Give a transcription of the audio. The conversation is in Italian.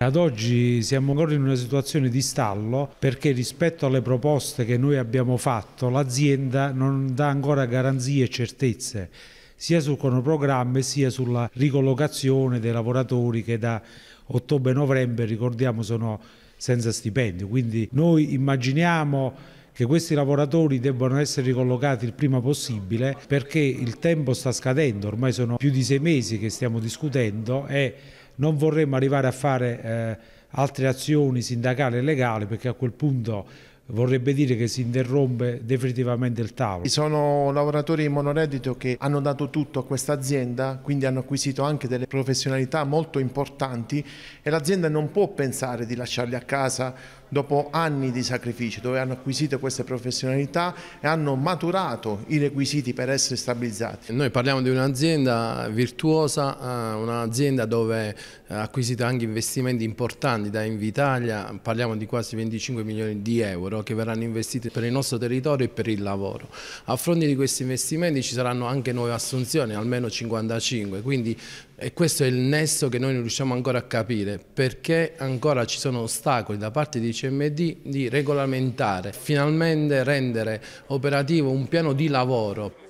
Ad oggi siamo ancora in una situazione di stallo perché rispetto alle proposte che noi abbiamo fatto l'azienda non dà ancora garanzie e certezze sia sul cronoprogramma sia sulla ricollocazione dei lavoratori che da ottobre-novembre ricordiamo sono senza stipendio. Quindi noi immaginiamo che questi lavoratori debbano essere ricollocati il prima possibile perché il tempo sta scadendo, ormai sono più di sei mesi che stiamo discutendo e non vorremmo arrivare a fare eh, altre azioni sindacali e legali perché a quel punto vorrebbe dire che si interrompe definitivamente il tavolo. Sono lavoratori in monoreddito che hanno dato tutto a questa azienda, quindi hanno acquisito anche delle professionalità molto importanti e l'azienda non può pensare di lasciarli a casa dopo anni di sacrifici dove hanno acquisito queste professionalità e hanno maturato i requisiti per essere stabilizzati. Noi parliamo di un'azienda virtuosa, eh, un'azienda dove eh, ha acquisito anche investimenti importanti da Invitalia, parliamo di quasi 25 milioni di euro che verranno investiti per il nostro territorio e per il lavoro. A fronte di questi investimenti ci saranno anche nuove assunzioni, almeno 55, quindi e questo è il nesso che noi non riusciamo ancora a capire perché ancora ci sono ostacoli da parte di CMD di regolamentare, finalmente rendere operativo un piano di lavoro